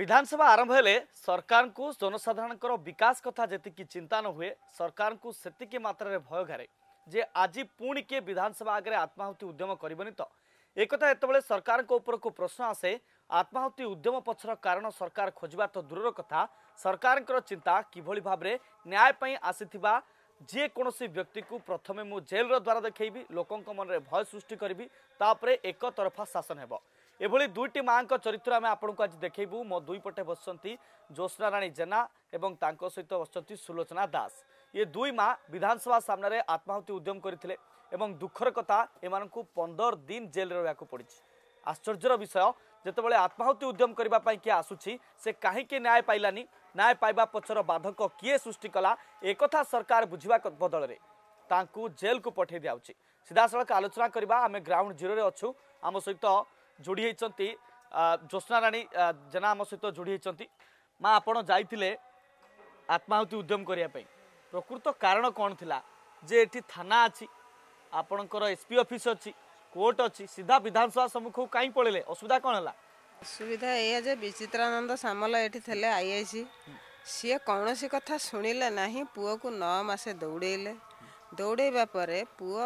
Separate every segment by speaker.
Speaker 1: ବିଧାନସଭା ଆରମ୍ଭ ହେଲେ ସରକାରଙ୍କୁ ଜନସାଧାରଣଙ୍କର ବିକାଶ କଥା ଯେତିକି ଚିନ୍ତା ନ ହୁଏ ସରକାରଙ୍କୁ ସେତିକି ମାତ୍ରାରେ ଭୟ ଘାରେ ଯେ ଆଜି ପୁଣି କିଏ ବିଧାନସଭା ଆଗରେ ଆତ୍ମାହୁତି ଉଦ୍ୟମ କରିବନି ତ ଏକଥା ଯେତେବେଳେ ସରକାରଙ୍କ ଉପରକୁ ପ୍ରଶ୍ନ ଆସେ ଆତ୍ମାହୁତି ଉଦ୍ୟମ ପଛର କାରଣ ସରକାର ଖୋଜିବା ତ ଦୂରର କଥା ସରକାରଙ୍କର ଚିନ୍ତା କିଭଳି ଭାବରେ ନ୍ୟାୟ ପାଇଁ ଆସିଥିବା ଯେକୌଣସି ବ୍ୟକ୍ତିକୁ ପ୍ରଥମେ ମୁଁ ଜେଲ୍ର ଦ୍ୱାରା ଦେଖେଇବି ଲୋକଙ୍କ ମନରେ ଭୟ ସୃଷ୍ଟି କରିବି ତା'ପରେ ଏକତରଫା ଶାସନ ହେବ এভাবে দুইটি মাঙ্ক চরিত্র আমি আপনার আজ দেখবু মো দুইপটে বসছেন জ্যোৎস্না রাণী জেনা এবং তাঁর সহ বসছেন সুলোচনা দাস ইয়ে দুই মা বিধানসভা সামনে আত্মাহুতি উদ্যম করে এবং দুঃখর কথা এমন পনের দিন জেলে রহবা পড়ছে আশ্চর্যর বিষয় যেতবে আত্মাহুতি উদ্যম করা কি আসুচি সে কাহিকি ন্যায় পাইলানি ন্যায় পাইবা পছর বাধক কিয়ে সৃষ্টি কলা একথা সরকার বুঝবা বদলরে তাঁকু জেলকু পঠাই দিয়াছে সিধাসলখ আলোচনা করা আমি গ্রাউন্ড জিরোরে অছু আম সহ ଯୋଡ଼ି ହେଇଛନ୍ତି ଜ୍ୟୋତ୍ନାରାଣୀ ଜେନା ଆମ ସହିତ ଯୋଡ଼ି ହେଇଛନ୍ତି ମାଆ ଆପଣ ଯାଇଥିଲେ ଆତ୍ମାହୁତି ଉଦ୍ୟମ କରିବା ପାଇଁ ପ୍ରକୃତ କାରଣ କ'ଣ ଥିଲା ଯେ ଏଠି ଥାନା ଅଛି ଆପଣଙ୍କର ଏସ୍ପି ଅଫିସ୍ ଅଛି କୋର୍ଟ ଅଛି ସିଧା ବିଧାନସଭା ସମ୍ମୁଖକୁ କାହିଁ ପଳେଇଲେ ଅସୁବିଧା କ'ଣ ହେଲା
Speaker 2: ଅସୁବିଧା ଏଇଆ ଯେ ବିଚିତ୍ରାନନ୍ଦ ସାମଲ ଏଠି ଥିଲେ ଆଇ ଆଇ ସି ସିଏ କୌଣସି କଥା ଶୁଣିଲେ ନାହିଁ ପୁଅକୁ ନଅ ମାସେ ଦୌଡ଼େଇଲେ ଦୌଡ଼େଇବା ପରେ ପୁଅ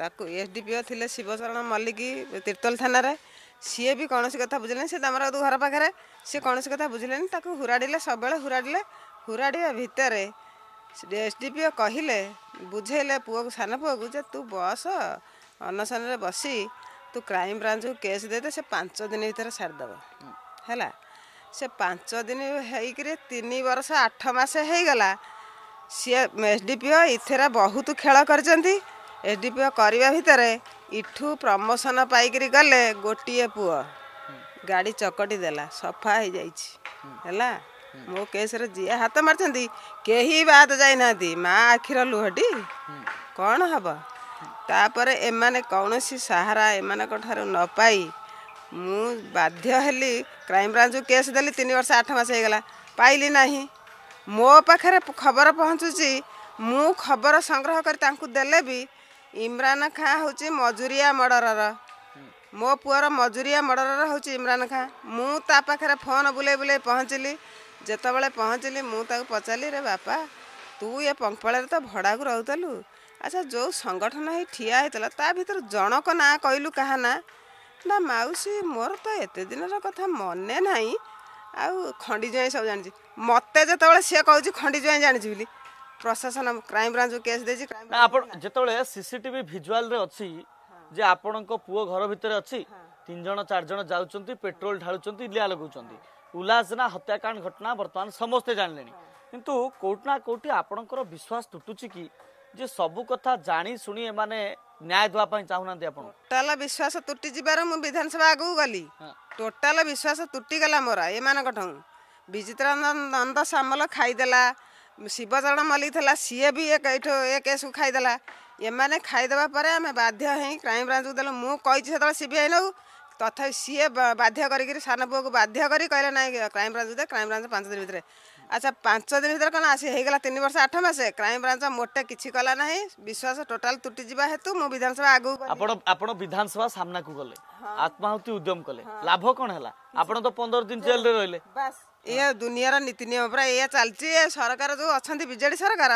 Speaker 2: ତାକୁ ଏସ୍ ଡି ପି ଓ ଥିଲେ ଶିବଚରଣ ମଲ୍ଲିକ ତିର୍ତ୍ତୋଲ ଥାନାରେ सीए भी कौन सी कथा बुझे सी तुम तो घर पाखे सी कौन सी कथा बुझे हुराड़े सब बेले हुराड़े हुराड़ा भितर एस डी पीओ कह बुझेले पुह को सान पुह को तू बस अनशन बस तू क्राइम ब्रांच को केस दे दे पांच दिन भितर सारीदेव है से पांच दिन होन वर्ष आठ मस हो सी एस डी पीओ इथेरा बहुत खेल कर ଏସ୍ ଡି ପି କରିବା ଭିତରେ ଇଠୁ ପ୍ରମୋସନ୍ ପାଇକରି ଗଲେ ଗୋଟିଏ ପୁଅ ଗାଡ଼ି ଚକଟି ଦେଲା ସଫା ହେଇଯାଇଛି ହେଲା ମୋ କେସ୍ରେ ଯିଏ ହାତ ମାରିଛନ୍ତି କେହି ବାଦ ଯାଇନାହାନ୍ତି ମା ଆଖିର ଲୁହଟି କ'ଣ ହେବ ତାପରେ ଏମାନେ କୌଣସି ସାହାରା ଏମାନଙ୍କ ଠାରୁ ନ ପାଇ ମୁଁ ବାଧ୍ୟ ହେଲି କ୍ରାଇମ୍ବ୍ରାଞ୍ଚକୁ କେସ୍ ଦେଲି ତିନି ବର୍ଷ ଆଠ ମାସ ହେଇଗଲା ପାଇଲି ନାହିଁ ମୋ ପାଖରେ ଖବର ପହଞ୍ଚୁଛି ମୁଁ ଖବର ସଂଗ୍ରହ କରି ତାଙ୍କୁ ଦେଲେ ବି ଇମ୍ରାନ ଖାଁ ହେଉଛି ମଜୁରିଆ ମର୍ଡ଼ରର ମୋ ପୁଅର ମଜୁରିଆ ମର୍ଡ଼ରର ହେଉଛି ଇମ୍ରାନ ଖାଁ ମୁଁ ତା ପାଖରେ ଫୋନ୍ ବୁଲେଇ ବୁଲେଇ ପହଞ୍ଚିଲି ଯେତେବେଳେ ପହଞ୍ଚିଲି ମୁଁ ତାକୁ ପଚାରିଲି ରେ ବାପା ତୁ ଏ ପଙ୍କପାଳରେ ତ ଭଡ଼ାକୁ ରହୁଥିଲୁ ଆଚ୍ଛା ଯେଉଁ ସଂଗଠନ ହେଇ ଠିଆ ହେଇଥିଲା ତା ଭିତରେ ଜଣକ ନାଁ କହିଲୁ କାହା ନା ନା ମାଉସୀ ମୋର ତ ଏତେ ଦିନର କଥା ମନେ ନାହିଁ ଆଉ ଖଣ୍ଡିଜୁଆଇଁ ସବୁ ଜାଣିଛି ମୋତେ ଯେତେବେଳେ ସିଏ କହୁଛି ଖଣ୍ଡିଜୁଆଇଁ ଜାଣିଛି ବୋଲି ପ୍ରଶାସନ କ୍ରାଇମବ୍ରାଞ୍ଚ କେସ୍ ଦେଇଛି
Speaker 1: ଆପଣ ଯେତେବେଳେ ସିସିଟିଭି ଭିଜୁଆଲରେ ଅଛି ଯେ ଆପଣଙ୍କ ପୁଅ ଘର ଭିତରେ ଅଛି ତିନି ଜଣ ଚାରି ଜଣ ଯାଉଛନ୍ତି ପେଟ୍ରୋଲ ଢାଳୁଛନ୍ତି ଲିଆ ଲଗାଉଛନ୍ତି ଉଲ୍ଲାସନା ହତ୍ୟାକାଣ୍ଡ ଘଟଣା ବର୍ତ୍ତମାନ ସମସ୍ତେ ଜାଣିଲେଣି କିନ୍ତୁ କେଉଁଠି ନା କେଉଁଠି ଆପଣଙ୍କର ବିଶ୍ୱାସ ତୁଟୁଛି କି ଯେ ସବୁ କଥା ଜାଣିଶୁଣି ଏମାନେ ନ୍ୟାୟ ଦେବା ପାଇଁ ଚାହୁଁନାହାନ୍ତି ଆପଣ
Speaker 2: ଟୋଟାଲ ବିଶ୍ୱାସ ତୁଟି ଯିବାରୁ ମୁଁ ବିଧାନସଭା ଆଗକୁ ଗଲି ଟୋଟାଲ ବିଶ୍ୱାସ ତୁଟିଗଲା ମୋର ଏମାନଙ୍କ ଠୁ ବିଚିତ୍ର ନନ୍ଦ ସାମଲ ଖାଇଦେଲା ଶିବଚରଣ ମଲ୍ଲିକ ଥିଲା ସିଏ ବି ଏଇଠୁ ଏ କେସ୍କୁ ଖାଇଦେଲା ଏମାନେ ଖାଇଦେବା ପରେ ଆମେ ବାଧ୍ୟ ହେଇ କ୍ରାଇମବ୍ରାଞ୍ଚକୁ ଦେଲୁ ମୁଁ କହିଛି ସେତେବେଳେ ସିବିଆଇ ନେଉ ତଥାପି ସିଏ ବାଧ୍ୟ କରିକିରି ସାନ ପୁଅକୁ ବାଧ୍ୟ କରି କହିଲେ ନାହିଁ କ୍ରାଇମବ୍ରାଞ୍ଚ ଦେ କ୍ରାଇମବ୍ରାଞ୍ଚ ପାଞ୍ଚ ଦିନ ଭିତରେ ଆଚ୍ଛା ପାଞ୍ଚ ଦିନ ଭିତରେ କ'ଣ ଆସି ହେଇଗଲା ତିନି ବର୍ଷ ଆଠ ମାସ କ୍ରାଇମବ୍ରାଞ୍ଚ ମୋଟେ କିଛି କଲା ନାହିଁ ବିଶ୍ୱାସ ଟୋଟାଲ ତୁଟିଯିବା ହେତୁ ମୁଁ ବିଧାନସଭା ଆଗକୁ ଆପଣ
Speaker 1: ଆପଣ ବିଧାନସଭା
Speaker 2: ସାମ୍ନାକୁ ଗଲେ ଆତ୍ମାହୁତି ଉଦ୍ୟମ କଲେ ଲାଭ କ'ଣ ହେଲା ଆପଣ ତ ପନ୍ଦର ଦିନ ଜେଲରେ ରହିଲେ ବାସ୍ ଇଏ ଦୁନିଆର ନୀତି ନିୟମ ପୁରା ଇଏ ଚାଲିଛି ଏ ସରକାର ଯେଉଁ ଅଛନ୍ତି ବିଜେଡ଼ି ସରକାର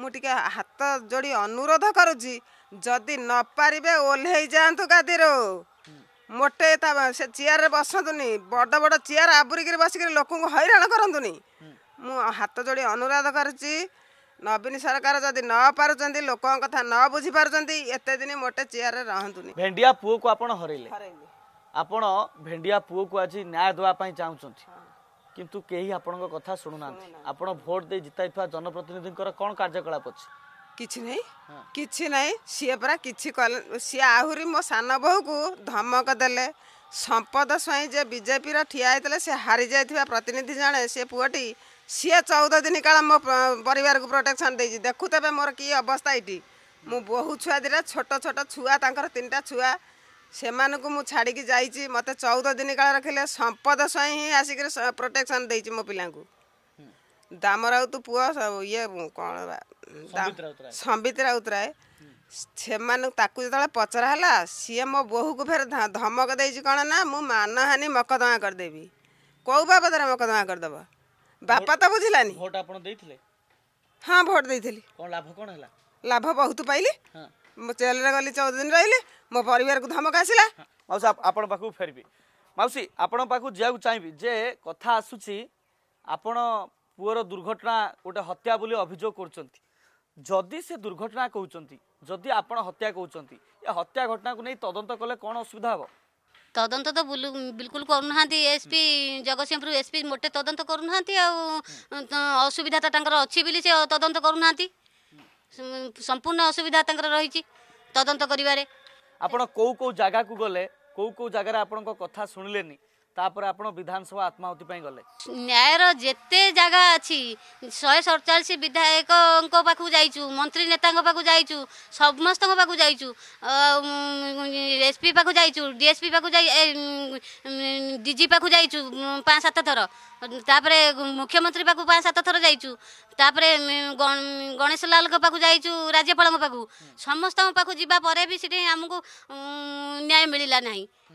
Speaker 2: ମୁଁ ଟିକେ ହାତ ଯୋଡ଼ି ଅନୁରୋଧ କରୁଛି ଯଦି ନ ପାରିବେ ଓହ୍ଲେଇ ଯାଆନ୍ତୁ ଗାଦିରୁ ମୋଟେ ତା ସେ ଚେୟାରରେ ବସନ୍ତୁନି ବଡ଼ ବଡ଼ ଚେୟାର ଆବୁରିକିରି ବସିକିରି ଲୋକଙ୍କୁ ହଇରାଣ କରନ୍ତୁନି ମୁଁ ହାତ ଯୋଡ଼ି ଅନୁରୋଧ କରୁଛି ନବୀନ ସରକାର ଯଦି ନ ପାରୁଛନ୍ତି ଲୋକଙ୍କ କଥା ନ ବୁଝିପାରୁଛନ୍ତି ଏତେ ଦିନ ମୋଟେ ଚେୟାରରେ ରହନ୍ତୁନି
Speaker 1: ଭେଣ୍ଡିଆ ପୁଅକୁ ଆପଣ ହରେଇଲେ ଆପଣ ଭେଣ୍ଡିଆ ପୁଅକୁ ଆଜି ନ୍ୟାୟ ଦେବା ପାଇଁ ଚାହୁଁଛନ୍ତି
Speaker 2: କିନ୍ତୁ କେହି ଆପଣଙ୍କ କଥା ଶୁଣୁନାହାନ୍ତି ଆପଣ ଭୋଟ ଦେଇ ଜିତାଇଥିବା ଜନପ୍ରତିନିଧିଙ୍କର କ'ଣ କାର୍ଯ୍ୟକଳାପ ଅଛି କିଛି ନାହିଁ କିଛି ନାହିଁ ସିଏ ପରା କିଛି କଲେ ସିଏ ଆହୁରି ମୋ ସାନ ବୋହୂକୁ ଧମକ ଦେଲେ ସମ୍ପଦ ସ୍ୱାଇଁ ଯେ ବିଜେପିର ଠିଆ ହେଇଥିଲେ ସେ ହାରି ଯାଇଥିବା ପ୍ରତିନିଧି ଜଣେ ସେ ପୁଅଟି ସିଏ ଚଉଦ ଦିନ କାଳ ମୋ ପରିବାରକୁ ପ୍ରୋଟେକ୍ସନ୍ ଦେଇଛି ଦେଖୁଥିବେ ମୋର କି ଅବସ୍ଥା ଏଇଠି ମୁଁ ବହୁ ଛୁଆ ଦୁଇଟା ଛୋଟ ଛୋଟ ଛୁଆ ତାଙ୍କର ତିନିଟା ଛୁଆ ସେମାନଙ୍କୁ ମୁଁ ଛାଡ଼ିକି ଯାଇଛି ମୋତେ ଚଉଦ ଦିନ କାଳ ରଖିଲେ ସମ୍ପଦ ସ୍ୱାଇଁ ହିଁ ଆସିକିରି ପ୍ରୋଟେକ୍ସନ୍ ଦେଇଛି ମୋ ପିଲାଙ୍କୁ ଦାମ ରାଉତ ପୁଅ ଇଏ କ'ଣ ସମ୍ବିତ ରାଉତରାୟ ସେମାନଙ୍କୁ ତାକୁ ଯେତେବେଳେ ପଚରା ହେଲା ସିଏ ମୋ ବୋହୂକୁ ଫେର ଧମକ ଦେଇଛି କ'ଣ ନା ମୁଁ ମାନହାନି ମକଦମା କରିଦେବି କେଉଁ ବାବଦରେ ମକଦମା କରିଦେବ ବାପା ତ ବୁଝିଲାନି ହଁ ଭୋଟ ଦେଇଥିଲି ଲାଭ ବହୁତ ପାଇଲି ମୁଁ ଜେଲରେ ଗଲି ଚଉଦ ଦିନ ରହିଲି ମୋ ପରିବାରକୁ ଧମକ ଆସିଲା ମାଉସୀ ଆପଣଙ୍କ ପାଖକୁ ଫେରିବି
Speaker 1: ମାଉସୀ ଆପଣଙ୍କ ପାଖକୁ ଯିବାକୁ ଚାହିଁବି ଯେ କଥା ଆସୁଛି ଆପଣ ପୁଅର ଦୁର୍ଘଟଣା ଗୋଟେ ହତ୍ୟା ବୋଲି ଅଭିଯୋଗ କରୁଛନ୍ତି ଯଦି ସେ ଦୁର୍ଘଟଣା କହୁଛନ୍ତି ଯଦି ଆପଣ ହତ୍ୟା କହୁଛନ୍ତି ଏ ହତ୍ୟା ଘଟଣାକୁ ନେଇ ତଦନ୍ତ କଲେ କ'ଣ ଅସୁବିଧା ହେବ
Speaker 3: ତଦନ୍ତ ତ ବିଲକୁଲ କରୁନାହାନ୍ତି ଏସ୍ପି ଜଗତସିଂହପୁର ଏସ୍ପି ମୋଟେ ତଦନ୍ତ କରୁନାହାନ୍ତି ଆଉ ଅସୁବିଧା ତ ତାଙ୍କର ଅଛି ବୋଲି ସେ ତଦନ୍ତ କରୁନାହାନ୍ତି ସମ୍ପୂର୍ଣ୍ଣ ଅସୁବିଧା ତାଙ୍କର ରହିଛି ତଦନ୍ତ କରିବାରେ
Speaker 1: ଆପଣ କୋଉ କୋଉ ଜାଗାକୁ ଗଲେ କୋଉ କୋଉ ଜାଗାରେ ଆପଣଙ୍କ କଥା ଶୁଣିଲେନି ତାପରେ ଆପଣ ବିଧାନସଭା ଆତ୍ମାହୁତି ପାଇଁ
Speaker 2: ଗଲେ
Speaker 3: ନ୍ୟାୟର ଯେତେ ଜାଗା ଅଛି ଶହେ ସଡ଼ଚାଳିଶ ବିଧାୟକଙ୍କ ପାଖକୁ ଯାଇଛୁ ମନ୍ତ୍ରୀ ନେତାଙ୍କ ପାଖକୁ ଯାଇଛୁ ସମସ୍ତଙ୍କ ପାଖକୁ ଯାଇଛୁ ଏସ୍ପି ପାଖକୁ ଯାଇଛୁ ଡିଏସ୍ପି ପାଖକୁ ଯାଇ ଡିଜି ପାଖକୁ ଯାଇଛୁ ପାଞ୍ଚ ସାତ ଥର ତାପରେ ମୁଖ୍ୟମନ୍ତ୍ରୀ ପାଖକୁ ପାଞ୍ଚ ସାତ ଥର ଯାଇଛୁ ତାପରେ ଗଣେଶ ଲାଲଙ୍କ ପାଖକୁ ଯାଇଛୁ ରାଜ୍ୟପାଳଙ୍କ ପାଖକୁ ସମସ୍ତଙ୍କ ପାଖକୁ ଯିବା ପରେ ବି ସେଠି ଆମକୁ ନ୍ୟାୟ ମିଳିଲା ନାହିଁ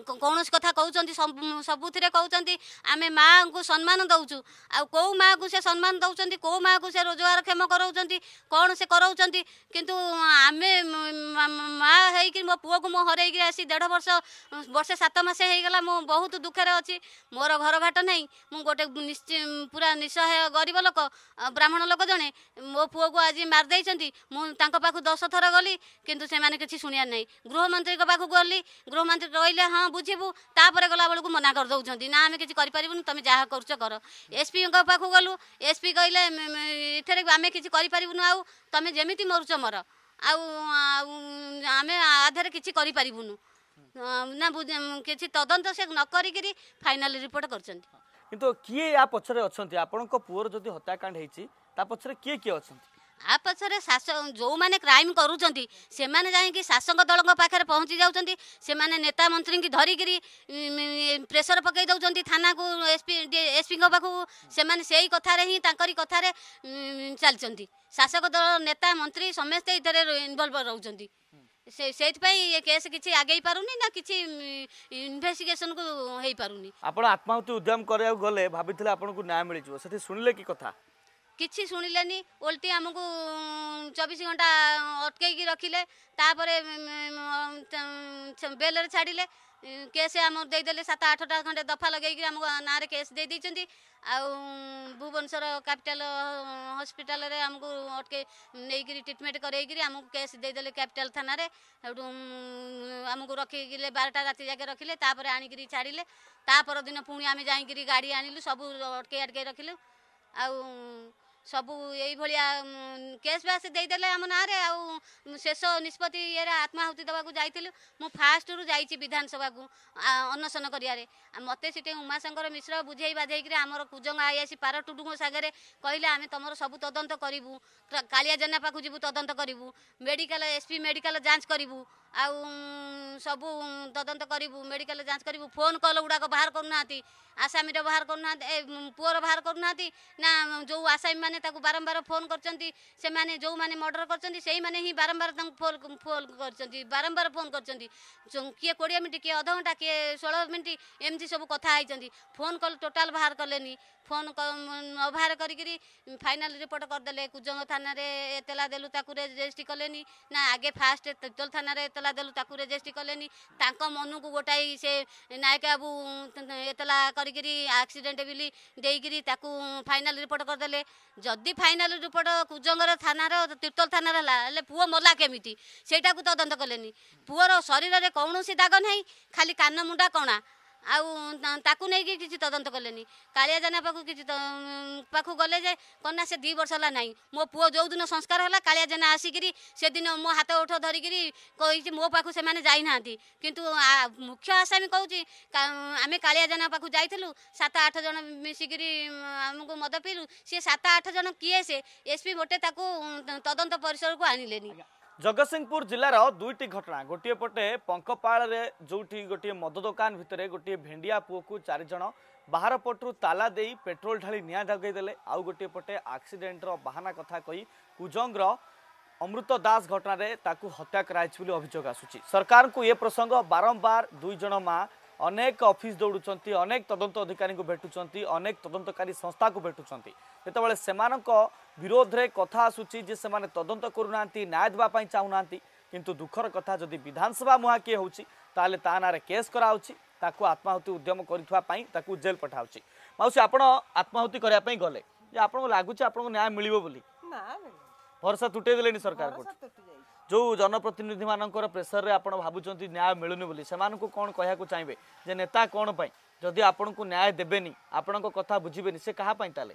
Speaker 3: କୌଣସି କଥା କହୁଛନ୍ତି ସବୁଥିରେ କହୁଛନ୍ତି ଆମେ ମାଆଙ୍କୁ ସମ୍ମାନ ଦେଉଛୁ ଆଉ କେଉଁ ମାଆକୁ ସେ ସମ୍ମାନ ଦେଉଛନ୍ତି କେଉଁ ମାଆକୁ ସେ ରୋଜଗାରକ୍ଷମ କରାଉଛନ୍ତି କ'ଣ ସେ କରାଉଛନ୍ତି କିନ୍ତୁ ଆମେ ମା ହେଇକି ମୋ ପୁଅକୁ ମୁଁ ହରେଇକି ଆସି ଦେଢ଼ ବର୍ଷ ବର୍ଷେ ସାତ ମାସ ହେଇଗଲା ମୁଁ ବହୁତ ଦୁଃଖରେ ଅଛି ମୋର ଘରଘାଟ ନାହିଁ ମୁଁ ଗୋଟେ ପୁରା ନିଃସହାୟ ଗରିବ ଲୋକ ବ୍ରାହ୍ମଣ ଲୋକ ଜଣେ ମୋ ପୁଅକୁ ଆଜି ମାରିଦେଇଛନ୍ତି ମୁଁ ତାଙ୍କ ପାଖକୁ ଦଶ ଥର ଗଲି କିନ୍ତୁ ସେମାନେ କିଛି ଶୁଣିବାର ନାହିଁ ଗୃହମନ୍ତ୍ରୀଙ୍କ ପାଖକୁ ଗଲି ଗୃହମନ୍ତ୍ରୀ ରହିଲେ ହଁ ହଁ ବୁଝିବୁ ତାପରେ ଗଲା ବେଳକୁ ମନା କରିଦେଉଛନ୍ତି ନା ଆମେ କିଛି କରିପାରିବୁନି ତମେ ଯାହା କରୁଛ କର ଏସ୍ପିଙ୍କ ପାଖକୁ ଗଲୁ ଏସ୍ପି କହିଲେ ଏଥିରେ ଆମେ କିଛି କରିପାରିବୁନୁ ଆଉ ତମେ ଯେମିତି ମରୁଛ ମର ଆଉ ଆଉ ଆମେ ଆଧାରେ କିଛି କରିପାରିବୁନୁ ନା କିଛି ତଦନ୍ତ ସେ ନ କରିକିରି ଫାଇନାଲ ରିପୋର୍ଟ କରୁଛନ୍ତି
Speaker 1: କିନ୍ତୁ କିଏ ୟା ପଛରେ ଅଛନ୍ତି ଆପଣଙ୍କ ପୁଅର ଯଦି ହତ୍ୟାକାଣ୍ଡ ହେଇଛି ତା ପଛରେ କିଏ କିଏ ଅଛନ୍ତି
Speaker 3: ଆ ପଛରେ ଶାସ ଯେଉଁମାନେ କ୍ରାଇମ୍ କରୁଛନ୍ତି ସେମାନେ ଯାଇକି ଶାସକ ଦଳଙ୍କ ପାଖରେ ପହଞ୍ଚି ଯାଉଛନ୍ତି ସେମାନେ ନେତା ମନ୍ତ୍ରୀଙ୍କୁ ଧରିକିରି ପ୍ରେସର ପକାଇ ଦେଉଛନ୍ତି ଥାନାକୁ ଏସ୍ପି ଏସ୍ପିଙ୍କ ପାଖକୁ ସେମାନେ ସେଇ କଥାରେ ହିଁ ତାଙ୍କରି କଥାରେ ଚାଲିଛନ୍ତି ଶାସକ ଦଳ ନେତା ମନ୍ତ୍ରୀ ସମସ୍ତେ ଏଥିରେ ଇନଭଲ୍ଭ ରହୁଛନ୍ତି ସେ ସେଇଥିପାଇଁ ଏ କେସ୍ କିଛି ଆଗେଇ ପାରୁନି ନା କିଛି ଇନଭେଷ୍ଟିଗେସନ୍କୁ ହେଇପାରୁନି
Speaker 1: ଆପଣ ଆତ୍ମାହତ୍ୟା ଉଦ୍ୟମ କରିବାକୁ ଗଲେ ଭାବିଥିଲେ ଆପଣଙ୍କୁ ନ୍ୟାୟ ମିଳିଯିବ ସେଠି ଶୁଣିଲେ କି
Speaker 2: କଥା
Speaker 3: କିଛି ଶୁଣିଲେନି ଓଲଟି ଆମକୁ ଚବିଶ ଘଣ୍ଟା ଅଟକେଇକି ରଖିଲେ ତାପରେ ବେଲରେ ଛାଡ଼ିଲେ କେସ୍ ଆମକୁ ଦେଇଦେଲେ ସାତ ଆଠଟା ଖଣ୍ଡେ ଦଫା ଲଗେଇକି ଆମ ନାଁରେ କେସ୍ ଦେଇ ଦେଇଛନ୍ତି ଆଉ ଭୁବନେଶ୍ୱର କ୍ୟାପିଟାଲ ହସ୍ପିଟାଲରେ ଆମକୁ ଅଟକେଇ ନେଇକିରି ଟ୍ରିଟମେଣ୍ଟ କରେଇକିରି ଆମକୁ କେସ୍ ଦେଇଦେଲେ କ୍ୟାପିଟାଲ ଥାନାରେ ସେଠୁ ଆମକୁ ରଖିଲେ ବାରଟା ରାତି ଯାକେ ରଖିଲେ ତାପରେ ଆଣିକିରି ଛାଡ଼ିଲେ ତା ପରଦିନ ପୁଣି ଆମେ ଯାଇକିରି ଗାଡ଼ି ଆଣିଲୁ ସବୁ ଅଟକେଇ ଅଟକେଇ ରଖିଲୁ ଆଉ ସବୁ ଏଇଭଳିଆ କେସ୍ ବାସ୍ ଦେଇଦେଲେ ଆମ ନାଁରେ ଆଉ ଶେଷ ନିଷ୍ପତ୍ତି ଇଏରେ ଆତ୍ମାହୁତି ଦେବାକୁ ଯାଇଥିଲୁ ମୁଁ ଫାଷ୍ଟରୁ ଯାଇଛି ବିଧାନସଭାକୁ ଅନଶନ କରିବାରେ ମୋତେ ସେଠି ଉମାଶଙ୍କର ମିଶ୍ର ବୁଝେଇ ବାଧେଇକିରି ଆମର କୁଜଙ୍ଗ ଆଇଆସି ପାର ଟୁଡ଼ୁଙ୍କ ସାଙ୍ଗରେ କହିଲେ ଆମେ ତୁମର ସବୁ ତଦନ୍ତ କରିବୁ କାଳିଆ ଜେନା ପାଖକୁ ଯିବୁ ତଦନ୍ତ କରିବୁ ମେଡ଼ିକାଲ ଏସ୍ପି ମେଡ଼ିକାଲ ଯାଞ୍ଚ କରିବୁ ଆଉ ସବୁ ତଦନ୍ତ କରିବୁ ମେଡ଼ିକାଲ ଯାଞ୍ଚ କରିବୁ ଫୋନ୍ କଲ୍ ଗୁଡ଼ାକ ବାହାର କରୁନାହାନ୍ତି ଆସାମୀର ବାହାର କରୁନାହାନ୍ତି ଏ ପୁଅର ବାହାର କରୁନାହାନ୍ତି ନା ଯେଉଁ ଆସାମୀମାନେ ତାକୁ ବାରମ୍ବାର ଫୋନ୍ କରିଛନ୍ତି ସେମାନେ ଯେଉଁମାନେ ମର୍ଡ଼ର କରିଛନ୍ତି ସେଇମାନେ ହିଁ ବାରମ୍ବାର ତାଙ୍କୁ ଫୋନ୍ ଫୋନ୍ କରିଛନ୍ତି ବାରମ୍ବାର ଫୋନ୍ କରିଛନ୍ତି କିଏ କୋଡ଼ିଏ ମିନିଟ୍ କିଏ ଅଧଘଣ୍ଟା କିଏ ଷୋହଳ ମିନିଟ୍ ଏମିତି ସବୁ କଥା ହେଇଛନ୍ତି ଫୋନ୍ କଲ୍ ଟୋଟାଲ୍ ବାହାର କଲେନି ଫୋନ୍ ନ ବାହାର କରିକିରି ଫାଇନାଲ୍ ରିପୋର୍ଟ କରିଦେଲେ କୁଜଙ୍ଗ ଥାନାରେ ଏତଲା ଦେଲୁ ତାକୁ ରେଜିଷ୍ଟ୍ରି କଲେନି ନା ଆଗେ ଫାଷ୍ଟ ତେତଲ ଥାନାରେ ଏତଲା ଏତଲା ଦେଲୁ ତାକୁ ରେଜେଷ୍ଟ କଲେନି ତାଙ୍କ ମନକୁ ଗୋଟାଏ ସେ ନାୟକ ବାବୁ ଏତଲା କରିକିରି ଆକ୍ସିଡେଣ୍ଟ ବୋଲି ଦେଇକିରି ତାକୁ ଫାଇନାଲ ରିପୋର୍ଟ କରିଦେଲେ ଯଦି ଫାଇନାଲ ରିପୋର୍ଟ କୁଜଙ୍ଗର ଥାନାର ତିର୍ତ୍ତୋଲ ଥାନାର ହେଲା ହେଲେ ପୁଅ ମଲା କେମିତି ସେଇଟାକୁ ତଦନ୍ତ କଲେନି ପୁଅର ଶରୀରରେ କୌଣସି ଦାଗ ନାହିଁ ଖାଲି କାନ ମୁଣ୍ଡା କଣା ଆଉ ତାକୁ ନେଇକି କିଛି ତଦନ୍ତ କଲେନି କାଳିଆ ଯାନା ପାଖକୁ କିଛି ପାଖକୁ ଗଲେ ଯେ କ'ଣ ନା ସେ ଦୁଇ ବର୍ଷ ହେଲା ନାହିଁ ମୋ ପୁଅ ଯେଉଁଦିନ ସଂସ୍କାର ହେଲା କାଳିଆ ଯାନା ଆସିକିରି ସେଦିନ ମୋ ହାତ ଉଠ ଧରିକିରି କହିଛି ମୋ ପାଖକୁ ସେମାନେ ଯାଇନାହାନ୍ତି କିନ୍ତୁ ମୁଖ୍ୟ ଆସାମୀ କହୁଛି ଆମେ କାଳିଆ ଯାନା ପାଖକୁ ଯାଇଥିଲୁ ସାତ ଆଠ ଜଣ ମିଶିକିରି ଆମକୁ ମଦ ପିଇଲୁ ସିଏ ସାତ ଆଠ ଜଣ କିଏ ସେ ଏସ୍ପି ଗୋଟେ ତାକୁ ତଦନ୍ତ ପରିସରକୁ ଆଣିଲେନି
Speaker 1: ଜଗତସିଂହପୁର ଜିଲ୍ଲାର ଦୁଇଟି ଘଟଣା ଗୋଟିଏ ପଟେ ପଙ୍କପାଳରେ ଯେଉଁଠି ଗୋଟିଏ ମଦ ଦୋକାନ ଭିତରେ ଗୋଟିଏ ଭେଣ୍ଡିଆ ପୁଅକୁ ଚାରିଜଣ ବାହାର ପଟରୁ ତାଲା ଦେଇ ପେଟ୍ରୋଲ ଢାଳି ନିଆଁ ଜଗାଇଦେଲେ ଆଉ ଗୋଟିଏ ପଟେ ଆକ୍ସିଡେଣ୍ଟର ବାହାନା କଥା କହି କୁଜଙ୍ଗର ଅମୃତ ଦାସ ଘଟଣାରେ ତାକୁ ହତ୍ୟା କରାଯାଇଛି ବୋଲି ଅଭିଯୋଗ ଆସୁଛି ସରକାରଙ୍କୁ ଏ ପ୍ରସଙ୍ଗ ବାରମ୍ବାର ଦୁଇ ଜଣ ମାଆ অনেক অফিস দৌড়ুচ্ছেন অনেক তদন্ত অধিকারী ভেটুচ্ছেন অনেক তদন্তকারী সংস্থা ভেটুচ্ছেন যেতবে সে বিরোধে কথা আসুচি যে সে তদন্ত করু না ন্যায় দেওয়া না কিন্তু দুঃখর কথা যদি বিধানসভা মুহা কিয়ে হচ্ছে তাহলে তা না কেস করা হচ্ছে তাকে আত্মাহুতি উদ্যম করা তাকে জেল পঠা হচ্ছে মাউসী আপনার আত্মাহুতি করা গলে যে আপনার লাগুছে আপনার ন্যায় মিলবে বলে ভরসা তুটাই দেলে সরকার ଯେଉଁ ଜନପ୍ରତିନିଧି ମାନଙ୍କର ପ୍ରେସରରେ ଆପଣ ଭାବୁଛନ୍ତି ନ୍ୟାୟ ମିଳୁନି ବୋଲି ସେମାନଙ୍କୁ କ'ଣ କହିବାକୁ ଚାହିଁବେ ଯେ ନେତା କ'ଣ ପାଇଁ ଯଦି ଆପଣଙ୍କୁ ନ୍ୟାୟ ଦେବେନି ଆପଣଙ୍କ କଥା ବୁଝିବେନି ସେ କାହା ପାଇଁ ତାହେଲେ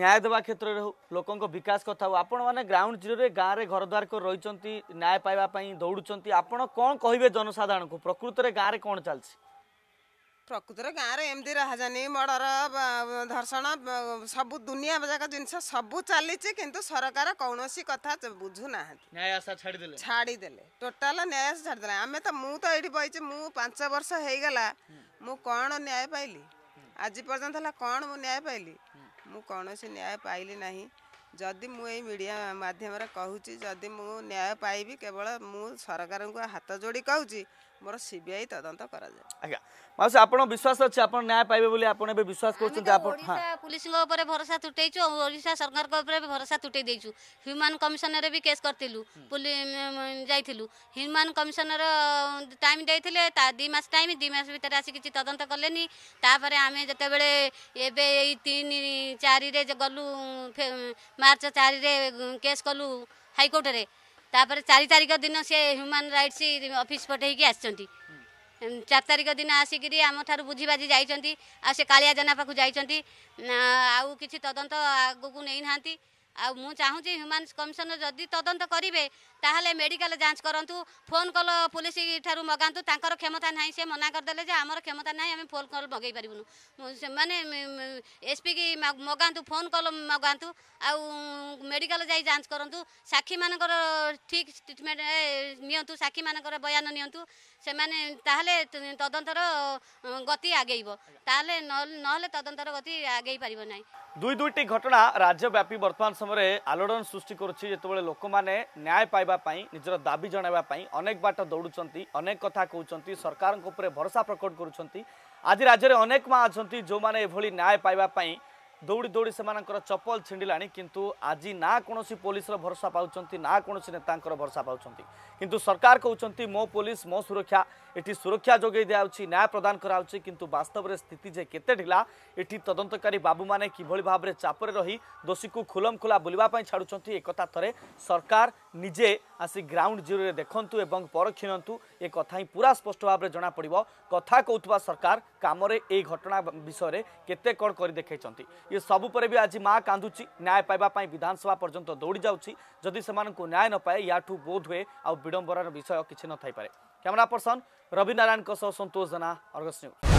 Speaker 1: ନ୍ୟାୟ ଦେବା କ୍ଷେତ୍ରରେ ହେଉ ଲୋକଙ୍କ ବିକାଶ କଥା ହେଉ ଆପଣମାନେ ଗ୍ରାଉଣ୍ଡ ଜିରୋରେ ଗାଁରେ ଘରଦ୍ୱାର କରି ରହିଛନ୍ତି ନ୍ୟାୟ ପାଇବା ପାଇଁ ଦୌଡ଼ୁଛନ୍ତି ଆପଣ କ'ଣ କହିବେ ଜନସାଧାରଣଙ୍କୁ ପ୍ରକୃତରେ ଗାଁରେ କ'ଣ ଚାଲିଛି
Speaker 2: ପ୍ରକୃତରେ ଗାଁରେ ଏମିତି ରାହାଜାନି ମର୍ଡ଼ର ଧର୍ଷଣ ସବୁ ଦୁନିଆ ଯାକ ଜିନିଷ ସବୁ ଚାଲିଛି କିନ୍ତୁ ସରକାର କୌଣସି କଥା ବୁଝୁନାହାନ୍ତି
Speaker 1: ଛାଡ଼ିଦେଲେ ଛାଡ଼ିଦେଲେ
Speaker 2: ଟୋଟାଲ ନ୍ୟାୟ ଆଶା ଛାଡ଼ିଦେଲେ ଆମେ ତ ମୁଁ ତ ଏଇଠି ପାଇଛି ମୁଁ ପାଞ୍ଚ ବର୍ଷ ହେଇଗଲା ମୁଁ କ'ଣ ନ୍ୟାୟ ପାଇଲି ଆଜି ପର୍ଯ୍ୟନ୍ତ ହେଲା କ'ଣ ମୁଁ ନ୍ୟାୟ ପାଇଲି मुझसी न्याय पाइली ना जदि मुडिया मध्यम कहूँ जदि मुय केवल मु सरकार को हाथ जोड़ी कहूँ
Speaker 3: ମୋର ସିବିଆଇ ତଦନ୍ତ କରାଯାଉ
Speaker 1: ଆଜ୍ଞା ମାଉସୀ ଆପଣ ବିଶ୍ୱାସ ଅଛି ଆପଣ ନ୍ୟାୟ ପାଇବେ ବୋଲି ଆପଣ ଏବେ ବିଶ୍ୱାସ କରୁଛନ୍ତି ଆପଣ
Speaker 3: ପୁଲିସଙ୍କ ଉପରେ ଭରସା ତୁଟେଇଛୁ ଆଉ ଓଡ଼ିଶା ସରକାରଙ୍କ ଉପରେ ଭରସା ତୁଟେଇ ଦେଇଛୁ ହ୍ୟୁମାନ୍ କମିଶନରେ ବି କେସ୍ କରିଥିଲୁ ଯାଇଥିଲୁ ହ୍ୟୁମାନ୍ କମିଶନର ଟାଇମ୍ ଦେଇଥିଲେ ତା ଦୁଇ ମାସ ଟାଇମ୍ ଦୁଇ ମାସ ଭିତରେ ଆସି କିଛି ତଦନ୍ତ କଲେନି ତାପରେ ଆମେ ଯେତେବେଳେ ଏବେ ଏଇ ତିନି ଚାରିରେ ଗଲୁ ମାର୍ଚ୍ଚ ଚାରିରେ କେସ୍ କଲୁ ହାଇକୋର୍ଟରେ तापर चार तारिख दिन से ह्यूमान रईट्स अफिस् पठे आ चार तारिख दिन आसिक आम ठार बुझीबाजी जा से कालिया जेना पाख जा आ कि तदंत आग को नहीं ना ଆଉ ମୁଁ ଚାହୁଁଛି ହ୍ୟୁମାନ୍ କମିଶନର ଯଦି ତଦନ୍ତ କରିବେ ତାହେଲେ ମେଡ଼ିକାଲ ଯାଞ୍ଚ କରନ୍ତୁ ଫୋନ୍ କଲ୍ ପୋଲିସ ଠାରୁ ମଗାନ୍ତୁ ତାଙ୍କର କ୍ଷମତା ନାହିଁ ସେ ମନା କରିଦେଲେ ଯେ ଆମର କ୍ଷମତା ନାହିଁ ଆମେ ଫୋନ୍ କଲ୍ ମଗାଇ ପାରିବୁନୁ ସେମାନେ ଏସ୍ପି କି ମଗାନ୍ତୁ ଫୋନ୍ କଲ୍ ମଗାନ୍ତୁ ଆଉ ମେଡ଼ିକାଲ ଯାଇ ଯାଞ୍ଚ କରନ୍ତୁ ସାକ୍ଷୀମାନଙ୍କର ଠିକ୍ ଟ୍ରିଟମେଣ୍ଟ ନିଅନ୍ତୁ ସାକ୍ଷୀମାନଙ୍କର ବୟାନ ନିଅନ୍ତୁ ସେମାନେ ତାହେଲେ ତଦନ୍ତର ଗତି ଆଗେଇବ ତାହେଲେ ନହେଲେ ତଦନ୍ତର ଗତି ଆଗେଇ ପାରିବ ନାହିଁ
Speaker 1: ଦୁଇ ଦୁଇଟି ଘଟଣା ରାଜ୍ୟବ୍ୟାପୀ ବର୍ତ୍ତମାନ ସମୟରେ ଆଲୋଡ଼ନ ସୃଷ୍ଟି କରୁଛି ଯେତେବେଳେ ଲୋକମାନେ ନ୍ୟାୟ ପାଇବା ପାଇଁ ନିଜର ଦାବି ଜଣାଇବା ପାଇଁ ଅନେକ ବାଟ ଦୌଡ଼ୁଛନ୍ତି ଅନେକ କଥା କହୁଛନ୍ତି ସରକାରଙ୍କ ଉପରେ ଭରସା ପ୍ରକଟ କରୁଛନ୍ତି ଆଜି ରାଜ୍ୟରେ ଅନେକ ମାଆ ଅଛନ୍ତି ଯେଉଁମାନେ ଏଭଳି ନ୍ୟାୟ ପାଇବା ପାଇଁ দৌড়ি দৌড়ি সেমানଙ୍କର ଚପଲ ଛିଣ୍ଡିଲାଣି କିନ୍ତୁ ଆଜି ନା କୌଣସି ପୋଲିସର ଭରସା ପାଉଛନ୍ତି ନା କୌଣସି ନେତାଙ୍କର ଭରସା ପାଉଛନ୍ତି କିନ୍ତୁ ସରକାର କହୁଛନ୍ତି ମୋ ପୋଲିସ ମୋ ସୁରକ୍ଷା ଏଠି ସୁରକ୍ଷା ଯୋଗାଇ ଦିଆଯାଉଛି ନ୍ୟାୟ ପ୍ରଦାନ କରାଯାଉଛି କିନ୍ତୁ ବାସ୍ତବରେ ସ୍ଥିତି ଯେ କେତେ ଢିଲା ଏଠି ତଦନ୍ତକାରୀ ବାବୁମାନେ କିଭଳି ଭାବରେ ଚାପରେ ରହି ଦୋଷୀକୁ ଖୁଲମଖୁଲା ବୁଲିବା ପାଇଁ ଛାଡ଼ୁଛନ୍ତି ଏକଥା ଥରେ ସରକାର ନିଜେ ଆସି ଗ୍ରାଉଣ୍ଡ ଜିରୋରେ ଦେଖନ୍ତୁ ଏବଂ ପରଖିଣନ୍ତୁ ଏ କଥା ହିଁ ପୁରା ସ୍ପଷ୍ଟ ଭାବରେ ଜଣାପଡ଼ିବ କଥା କହୁଥିବା ସରକାର କାମରେ ଏଇ ଘଟଣା ବିଷୟରେ କେତେ କ'ଣ କରି ଦେଖାଇଛନ୍ତି ଇଏ ସବୁପରେ ବି ଆଜି ମା କାନ୍ଦୁଛି ନ୍ୟାୟ ପାଇବା ପାଇଁ ବିଧାନସଭା ପର୍ଯ୍ୟନ୍ତ ଦୌଡ଼ି ଯାଉଛି ଯଦି ସେମାନଙ୍କୁ ନ୍ୟାୟ ନ ପାଏ ୟାଠୁ ବୋଧ ହୁଏ ଆଉ ବିଡ଼ମ୍ବରାର ବିଷୟ କିଛି ନଥାଇପାରେ କ୍ୟାମେରା ପର୍ସନ୍ ରବି ନାରାୟଣଙ୍କ ସହ ସନ୍ତୋଷ ଜେନା ଅର୍ଗସ୍ ନ୍ୟୁଜ୍